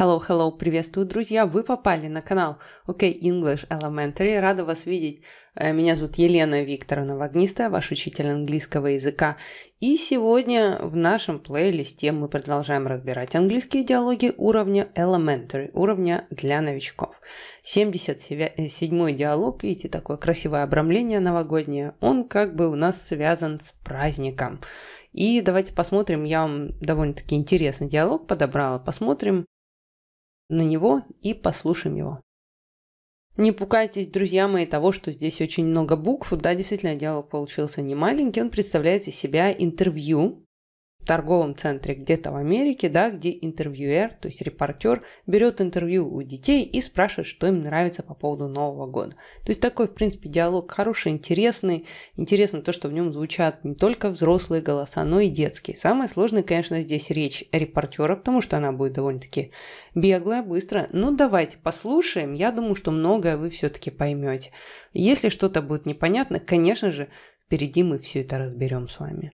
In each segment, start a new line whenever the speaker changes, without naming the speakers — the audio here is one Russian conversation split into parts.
Hello, hello, приветствую, друзья! Вы попали на канал OK English Elementary. Рада вас видеть. Э, меня зовут Елена Викторовна Вагнистая, ваш учитель английского языка. И сегодня в нашем плейлисте мы продолжаем разбирать английские диалоги уровня Elementary, уровня для новичков. 77-й э, диалог, видите, такое красивое обрамление новогоднее, он как бы у нас связан с праздником. И давайте посмотрим, я вам довольно-таки интересный диалог подобрала, посмотрим, на него и послушаем его. Не пугайтесь, друзья мои, того, что здесь очень много букв. Да, действительно, диалог получился не маленький. Он представляет из себя интервью торговом центре где-то в Америке, да, где интервьюер, то есть репортер, берет интервью у детей и спрашивает, что им нравится по поводу Нового года. То есть такой, в принципе, диалог хороший, интересный. Интересно то, что в нем звучат не только взрослые голоса, но и детские. Самое сложное, конечно, здесь речь репортера, потому что она будет довольно-таки беглая, быстро. Ну, давайте послушаем. Я думаю, что многое вы все-таки поймете. Если что-то будет непонятно, конечно же, впереди мы все это разберем с вами.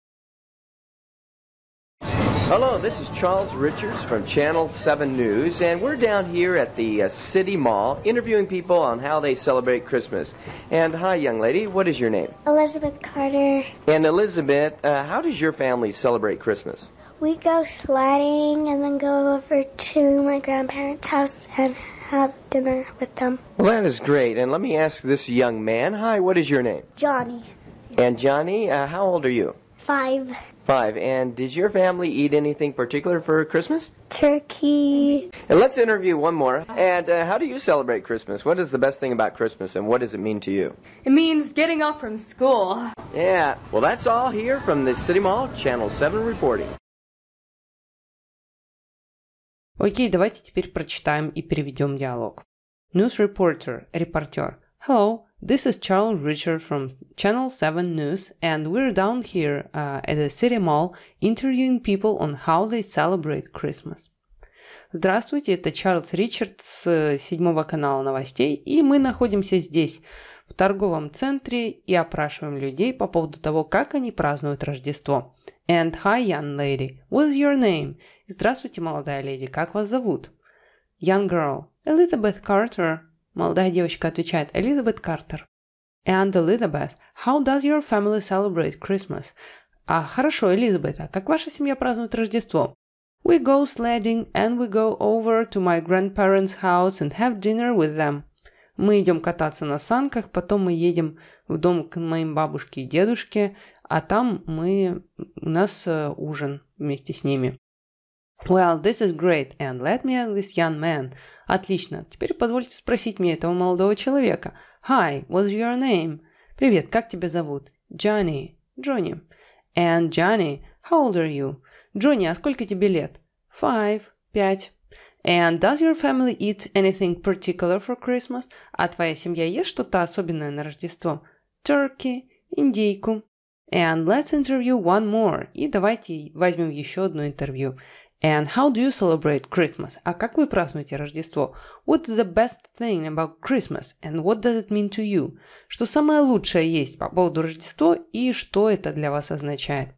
Hello, this is Charles Richards from Channel 7 News, and we're down here at the uh, City Mall interviewing people on how they celebrate Christmas. And hi, young lady, what is your name? Elizabeth Carter. And Elizabeth, uh, how does your family celebrate Christmas?
We go sledding and then go over to my grandparents' house and have dinner with them.
Well, that is great. And let me ask this young man hi, what is your name? Johnny. And Johnny, uh, how old are you? Five. Five. And did your family eat anything particular for Christmas?
Turkey.
And let's interview one more. And uh, how do you celebrate Christmas? What is the best thing about Christmas and what does it mean to you?
It means getting off from school.
Yeah. Well, that's all here from the City Mall, Channel 7 reporting.
Окей, okay, давайте теперь прочитаем и переведем диалог. News reporter, репортер. Hello, This is Charles Richard from Channel 7 News, and we're down here uh, at the City Mall interviewing people on how they celebrate Christmas. Здравствуйте, это Чарльз Ричард с э, седьмого канала новостей, и мы находимся здесь, в торговом центре, и опрашиваем людей по поводу того, как они празднуют Рождество. And hi, young lady, what's your name? Здравствуйте, молодая леди, как вас зовут? Young girl, Elizabeth Carter, Молодая девочка отвечает Элизабет Картер. And Elizabeth, how does your family celebrate Christmas? А хорошо, Элизабет, а как ваша семья празднует Рождество? We go sledding and we go over to my grandparents' house and have dinner with them. Мы идем кататься на санках, потом мы едем в дом к моим бабушке и дедушке, а там мы у нас э, ужин вместе с ними. Well, this is great, and let me ask this young man. Отлично. Теперь позвольте спросить мне этого молодого человека. Hi, what's your name? Привет, как тебя зовут? Johnny. Джонни. And Johnny, how old are you? Джонни, а сколько тебе лет? Five. Пять. And does your family eat anything particular for Christmas? А твоя семья ест что-то особенное на Рождество? Turkey. Индейку. And let's interview one more. И давайте возьмем еще одно интервью. And how do you celebrate Christmas? А как вы празднуете Рождество? What's the best thing about Christmas? And what does it mean to you? Что самое лучшее есть по поводу Рождества и что это для вас означает?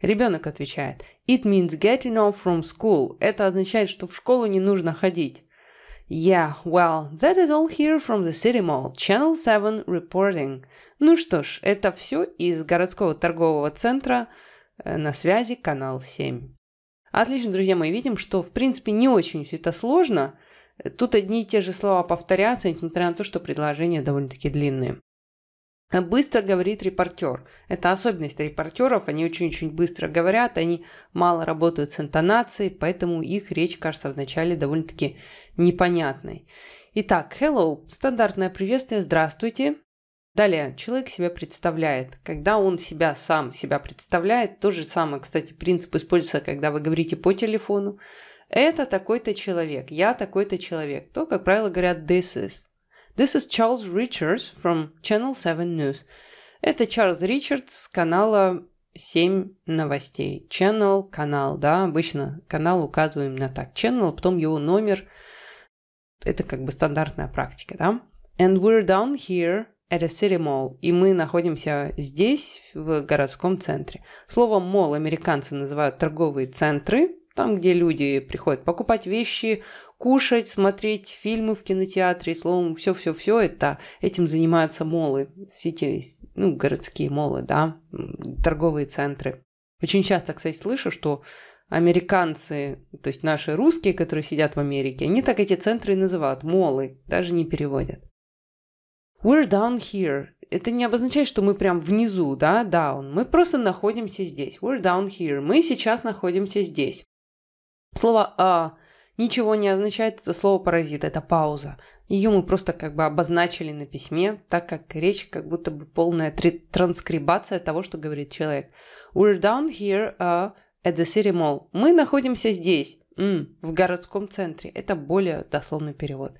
Ребенок отвечает, it means getting off from school. Это означает, что в школу не нужно ходить. Yeah, well, that is all here from the City Mall, Channel 7 reporting. Ну что ж, это все из городского торгового центра. Э, на связи канал 7. Отлично, друзья мои, видим, что в принципе не очень все это сложно. Тут одни и те же слова повторяются, несмотря на то, что предложения довольно-таки длинные. Быстро говорит репортер. Это особенность репортеров, они очень-очень быстро говорят, они мало работают с интонацией, поэтому их речь кажется вначале довольно-таки непонятной. Итак, hello, стандартное приветствие, здравствуйте. Далее, человек себя представляет. Когда он себя сам себя представляет, то же самое, кстати, принцип используется, когда вы говорите по телефону. Это такой-то человек, я такой-то человек. То, как правило, говорят «this is». This is Charles Richards from Channel 7 News. Это Чарльз Ричардс с канала 7 новостей. Channel, канал, да, обычно канал указываем на так. Channel, потом его номер. Это как бы стандартная практика, да. And we're down here это City Mall, и мы находимся здесь, в городском центре. Словом «мол» американцы называют торговые центры, там, где люди приходят покупать вещи, кушать, смотреть фильмы в кинотеатре, словом, все-все-все это, этим занимаются молы, сети, ну, городские молы, да, торговые центры. Очень часто, кстати, слышу, что американцы, то есть наши русские, которые сидят в Америке, они так эти центры называют, молы, даже не переводят. We're down here. Это не обозначает, что мы прям внизу, да, down. Мы просто находимся здесь. We're down here. Мы сейчас находимся здесь. Слово «а» ничего не означает, это слово «паразит», это пауза. Ее мы просто как бы обозначили на письме, так как речь как будто бы полная транскрибация того, что говорит человек. We're down here uh, at the city mall. Мы находимся здесь, М в городском центре. Это более дословный перевод.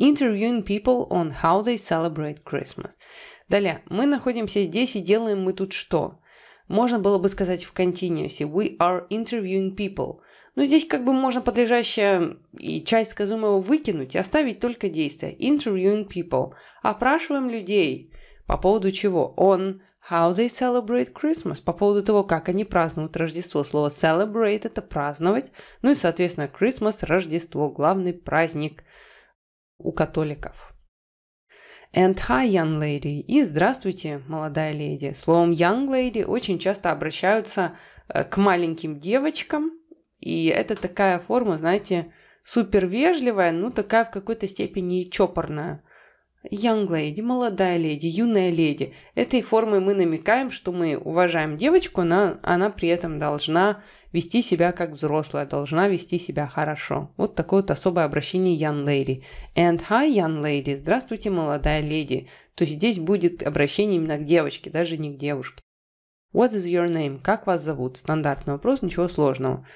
Interviewing people on how they celebrate Christmas. Далее. Мы находимся здесь и делаем мы тут что? Можно было бы сказать в continuous. We are interviewing people. Но здесь как бы можно подлежащее и часть сказуемого выкинуть и оставить только действие. Interviewing people. Опрашиваем людей. По поводу чего? Он How they celebrate Christmas. По поводу того, как они празднуют Рождество. Слово celebrate – это праздновать. Ну и, соответственно, Christmas – Рождество, главный праздник у католиков. And hi, young lady. И здравствуйте, молодая леди. Словом young lady очень часто обращаются э, к маленьким девочкам. И это такая форма, знаете, супер вежливая, ну такая в какой-то степени чопорная. Young lady, молодая леди, юная леди. Этой формой мы намекаем, что мы уважаем девочку, но она при этом должна вести себя как взрослая, должна вести себя хорошо. Вот такое вот особое обращение young lady. And hi, young lady. Здравствуйте, молодая леди. То есть здесь будет обращение именно к девочке, даже не к девушке. What is your name? Как вас зовут? Стандартный вопрос, ничего сложного.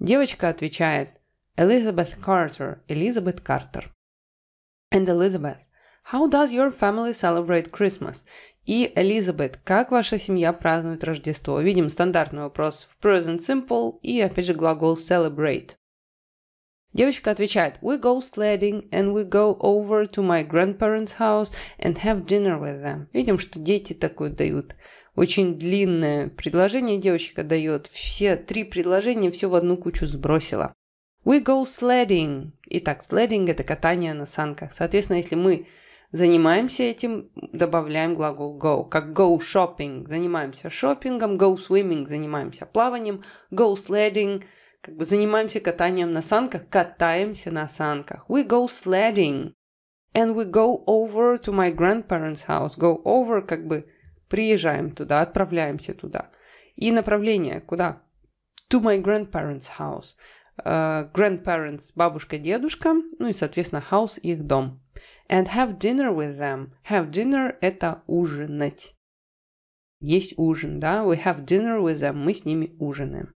Девочка отвечает Elizabeth Carter, Elizabeth Carter. And Elizabeth How does your family celebrate Christmas? И Элизабет, как ваша семья празднует Рождество? Видим стандартный вопрос в present simple и опять же глагол celebrate. Девочка отвечает, we go sledding and we go over to my grandparents' house and have dinner with them. Видим, что дети такое дают. Очень длинное предложение девочка дает. Все три предложения все в одну кучу сбросила. We go sledding. Итак, sledding – это катание на санках. Соответственно, если мы занимаемся этим, добавляем глагол go, как go shopping, занимаемся шопингом, go swimming, занимаемся плаванием, go sledding, как бы занимаемся катанием на санках, катаемся на санках. We go sledding. And we go over to my grandparents' house. Go over, как бы приезжаем туда, отправляемся туда. И направление куда? To my grandparents' house. Uh, grandparents – бабушка, дедушка, ну и, соответственно, house – их дом. and have dinner with them. Have dinner – это ужинать. Есть ужин, да? We have dinner with them. Мы с ними ужинаем.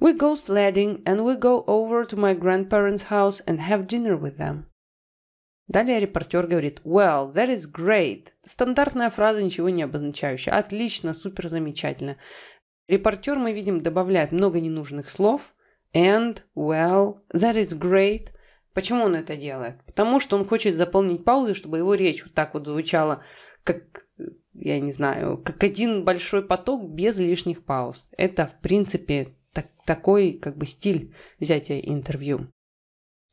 We go sledding and we go over to my grandparents' house and have dinner with them. Далее репортер говорит «Well, that is great». Стандартная фраза, ничего не обозначающая. Отлично, супер, замечательно. Репортер, мы видим, добавляет много ненужных слов. And, well, that is great. Почему он это делает? Потому что он хочет заполнить паузы, чтобы его речь вот так вот звучала, как, я не знаю, как один большой поток без лишних пауз. Это, в принципе, так, такой как бы стиль взятия интервью.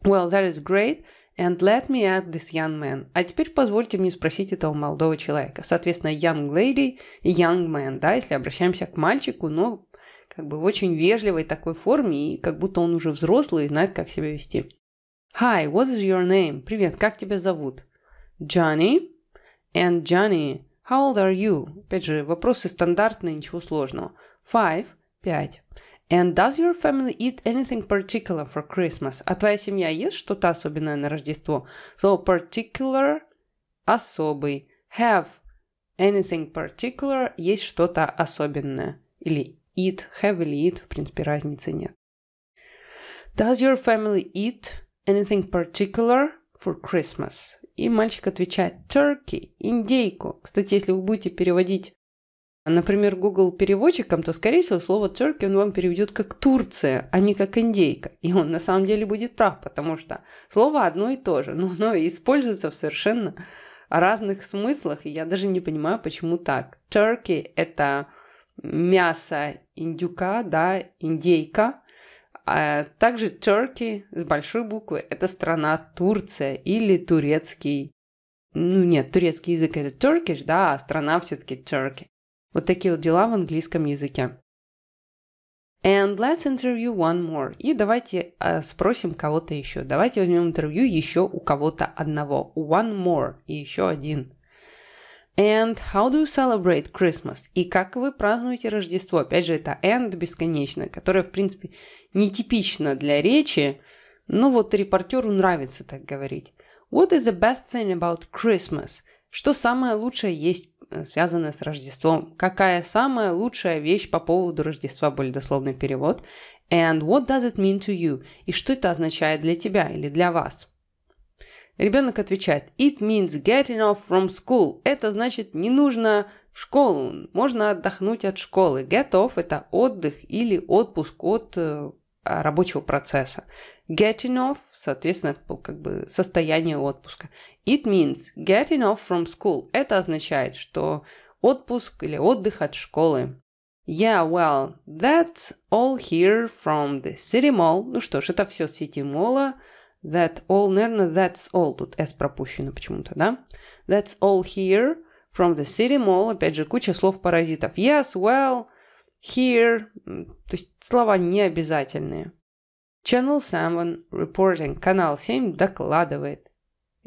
Well, that is great. And let me add this young man. А теперь позвольте мне спросить этого молодого человека. Соответственно, young lady и young man, да, если обращаемся к мальчику, но как бы в очень вежливой такой форме, и как будто он уже взрослый и знает, как себя вести. Hi, what is your name? Привет, как тебя зовут? Johnny. And Johnny, how old are you? Опять же, вопросы стандартные, ничего сложного. Five. Пять. And does your family eat anything particular for Christmas? А твоя семья ест что-то особенное на Рождество? So particular – особый. Have anything particular – есть что-то особенное. Или eat, have или eat, в принципе, разницы нет. Does your family eat anything particular for Christmas? И мальчик отвечает turkey, индейку. Кстати, если вы будете переводить, например, Google переводчиком, то, скорее всего, слово turkey он вам переведет как Турция, а не как индейка. И он на самом деле будет прав, потому что слово одно и то же, но оно используется в совершенно разных смыслах, и я даже не понимаю, почему так. Turkey – это мясо индюка, да, индейка, а также Turkey с большой буквы – это страна Турция или турецкий. Ну нет, турецкий язык – это Turkish, да, а страна все-таки Turkey. Вот такие вот дела в английском языке. And let's interview one more. И давайте э, спросим кого-то еще. Давайте возьмем интервью еще у кого-то одного. One more. И еще один. And how do you celebrate Christmas? И как вы празднуете Рождество? Опять же, это and бесконечно, которое, в принципе, нетипично для речи, но вот репортеру нравится так говорить. What is the best thing about Christmas? Что самое лучшее есть, э, связанное с Рождеством? Какая самая лучшая вещь по поводу Рождества? Более дословный перевод. And what does it mean to you? И что это означает для тебя или для вас? Ребенок отвечает «It means getting off from school». Это значит «не нужно в школу, можно отдохнуть от школы». Get off – это отдых или отпуск от э, рабочего процесса. Getting off, соответственно, как бы состояние отпуска. It means getting off from school. Это означает, что отпуск или отдых от школы. Yeah, well, that's all here from the city mall. Ну что ж, это все city мола. That all, наверное, that's all. Тут S пропущено почему-то, да? That's all here from the city mall. Опять же, куча слов-паразитов. Yes, well, here. То есть слова необязательные. Channel 7 reporting. Канал 7 докладывает.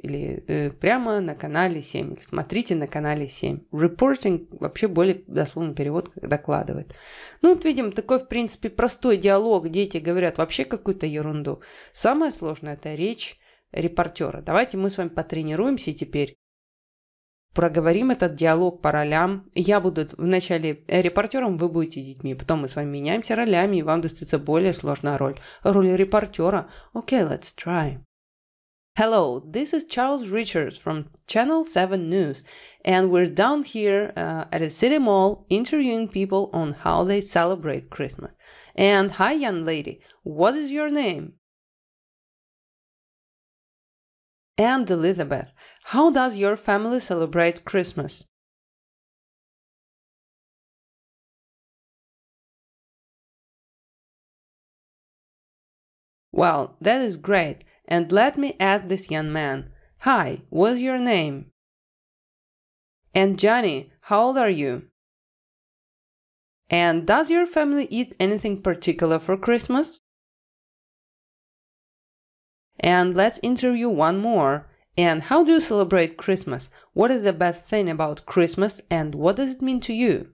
или э, прямо на канале 7, или смотрите на канале 7. Reporting вообще более дословный перевод докладывает. Ну вот видим, такой в принципе простой диалог, дети говорят вообще какую-то ерунду. Самое сложное это речь репортера. Давайте мы с вами потренируемся теперь. Проговорим этот диалог по ролям. Я буду вначале э, репортером, вы будете детьми. Потом мы с вами меняемся ролями, и вам достается более сложная роль. Роль репортера. Окей, okay, let's try. Hello, this is Charles Richards from Channel 7 News, and we're down here uh, at a city mall interviewing people on how they celebrate Christmas. And hi, young lady, what is your name? And Elizabeth, how does your family
celebrate Christmas? Well, that is
great and let me add this young man. Hi, what's your name? And Johnny, how old are you? And does your family eat anything particular for Christmas? And let's interview one more. And how do you celebrate Christmas? What is the best thing about Christmas and what does it mean to you?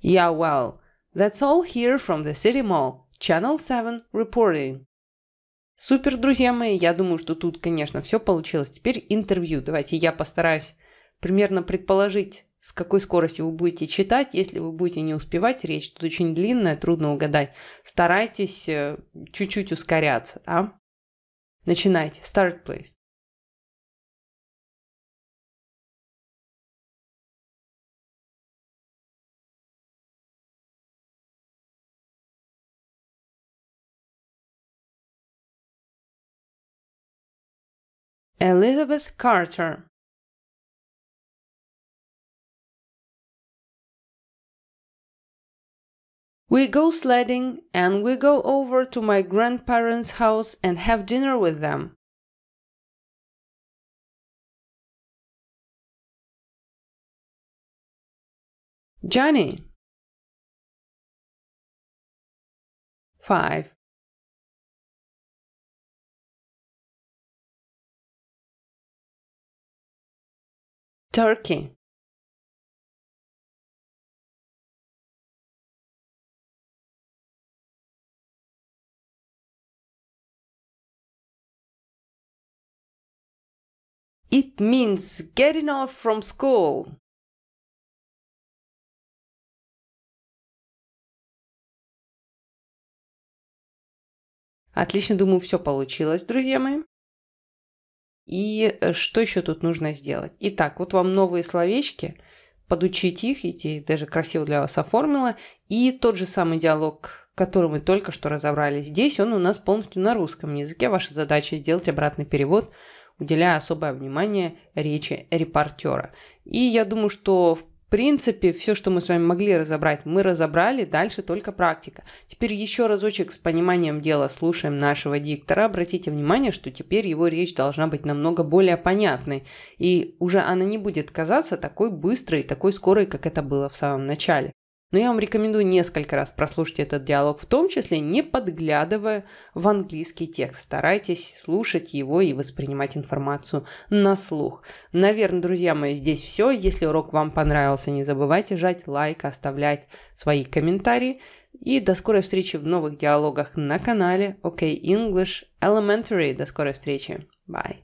Yeah, well, That's all here from the City Mall. Channel 7 reporting. Супер, друзья мои, я думаю, что тут, конечно, все получилось. Теперь интервью. Давайте я постараюсь примерно предположить, с какой скоростью вы будете читать. Если вы будете не успевать, речь тут очень длинная, трудно угадать. Старайтесь э, чуть-чуть ускоряться, да? Начинайте.
Start, please. Elizabeth Carter We go sledding and we go over to my grandparents' house and have dinner with them. Johnny. 5. Turkey. It means getting off from school.
Отлично, думаю, все получилось, друзья мои. И э, что еще тут нужно сделать? Итак, вот вам новые словечки, подучить их, идти даже красиво для вас оформила. И тот же самый диалог, который мы только что разобрали здесь, он у нас полностью на русском языке. Ваша задача сделать обратный перевод, уделяя особое внимание речи репортера. И я думаю, что в в принципе, все, что мы с вами могли разобрать, мы разобрали, дальше только практика. Теперь еще разочек с пониманием дела слушаем нашего диктора. Обратите внимание, что теперь его речь должна быть намного более понятной. И уже она не будет казаться такой быстрой, такой скорой, как это было в самом начале. Но я вам рекомендую несколько раз прослушать этот диалог, в том числе не подглядывая в английский текст. Старайтесь слушать его и воспринимать информацию на слух. Наверное, друзья мои, здесь все. Если урок вам понравился, не забывайте жать лайк, оставлять свои комментарии. И до скорой встречи в новых диалогах на канале OK English Elementary. До скорой встречи. Bye.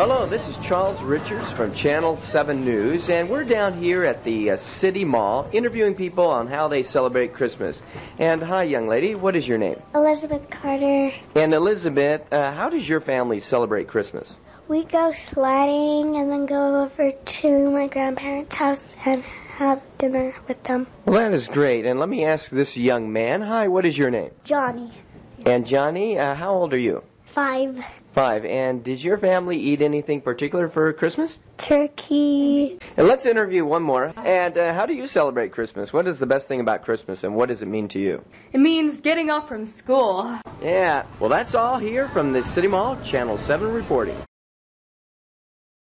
Hello, this is Charles Richards from Channel 7 News, and we're down here at the uh, City Mall interviewing people on how they celebrate Christmas. And hi, young lady, what is your name? Elizabeth Carter. And Elizabeth, uh, how does your family celebrate Christmas?
We go sledding and then go over to my grandparents' house and have dinner with them.
Well, that is great. And let me ask this young man hi, what is your name? Johnny. And Johnny, uh, how old are you? Five. Five. And did your family eat anything particular for Christmas?
Turkey.
And let's interview one more. And uh, how do you celebrate Christmas? What is the best thing about Christmas and what does it mean to you?
It means getting off from school.
Yeah. Well, that's all here from the City Mall, Channel 7 reporting.